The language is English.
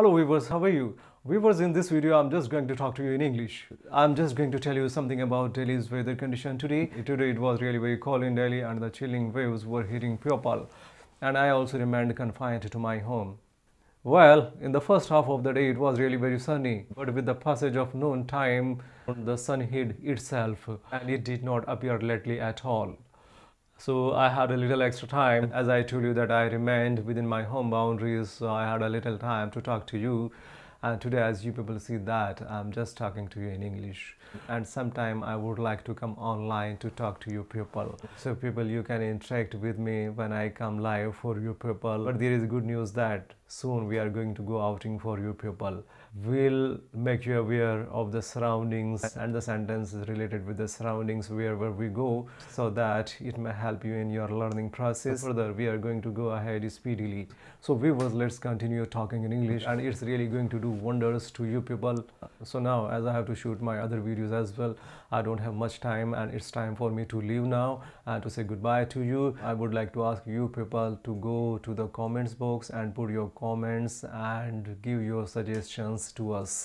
Hello viewers, how are you? Viewers, in this video, I'm just going to talk to you in English. I'm just going to tell you something about Delhi's weather condition today. Today it was really very cold in Delhi and the chilling waves were hitting Pyopal and I also remained confined to my home. Well, in the first half of the day, it was really very sunny, but with the passage of noon time, the sun hid itself and it did not appear lately at all. So I had a little extra time. As I told you that I remained within my home boundaries, so I had a little time to talk to you. And today, as you people see that, I'm just talking to you in English. And sometime I would like to come online to talk to you people. So people, you can interact with me when I come live for you people. But there is good news that soon we are going to go outing for you people we'll make you aware of the surroundings and the sentences related with the surroundings wherever we go so that it may help you in your learning process further we are going to go ahead speedily so viewers let's continue talking in english and it's really going to do wonders to you people so now as i have to shoot my other videos as well i don't have much time and it's time for me to leave now and to say goodbye to you i would like to ask you people to go to the comments box and put your comments and give your suggestions to us.